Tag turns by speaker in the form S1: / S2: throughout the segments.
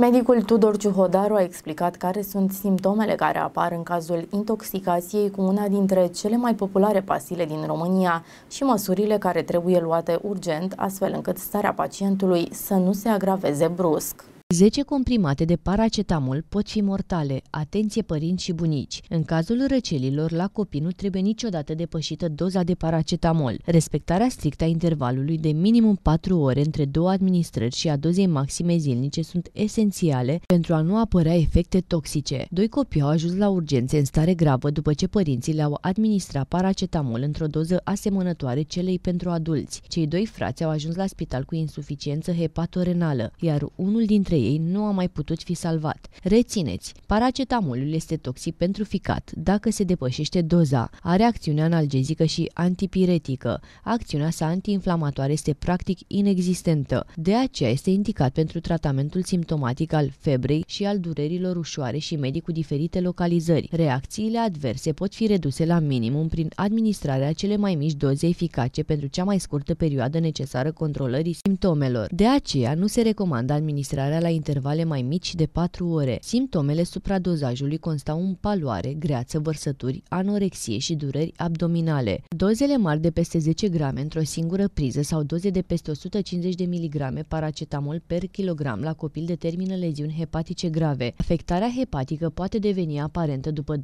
S1: Medicul Tudor Ciuhodaru a explicat care sunt simptomele care apar în cazul intoxicației cu una dintre cele mai populare pasile din România și măsurile care trebuie luate urgent, astfel încât starea pacientului să nu se agraveze brusc.
S2: 10 comprimate de paracetamol pot fi mortale, atenție părinți și bunici. În cazul răcelilor, la copii nu trebuie niciodată depășită doza de paracetamol. Respectarea strictă a intervalului de minimum 4 ore între două administrări și a dozei maxime zilnice sunt esențiale pentru a nu apărea efecte toxice. Doi copii au ajuns la urgențe în stare gravă după ce părinții le-au administrat paracetamol într-o doză asemănătoare celei pentru adulți. Cei doi frați au ajuns la spital cu insuficiență hepatorenală, iar unul dintre ei nu a mai putut fi salvat. Rețineți, paracetamolul este toxic pentru ficat dacă se depășește doza, are acțiune analgezică și antipiretică. Acțiunea sa antiinflamatoare este practic inexistentă, de aceea este indicat pentru tratamentul simptomatic al febrei și al durerilor ușoare și medii cu diferite localizări. Reacțiile adverse pot fi reduse la minimum prin administrarea cele mai mici doze eficace pentru cea mai scurtă perioadă necesară controlării simptomelor. De aceea nu se recomandă administrarea la intervale mai mici de 4 ore. Simptomele supradozajului constau în paloare, greață, vărsături, anorexie și dureri abdominale. Dozele mari de peste 10 grame într-o singură priză sau doze de peste 150 de miligrame paracetamol per kilogram la copil determină leziuni hepatice grave. Afectarea hepatică poate deveni aparentă după 12-48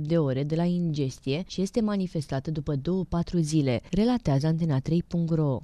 S2: de ore de la ingestie și este manifestată după 2-4 zile, relatează Antena 3.ro.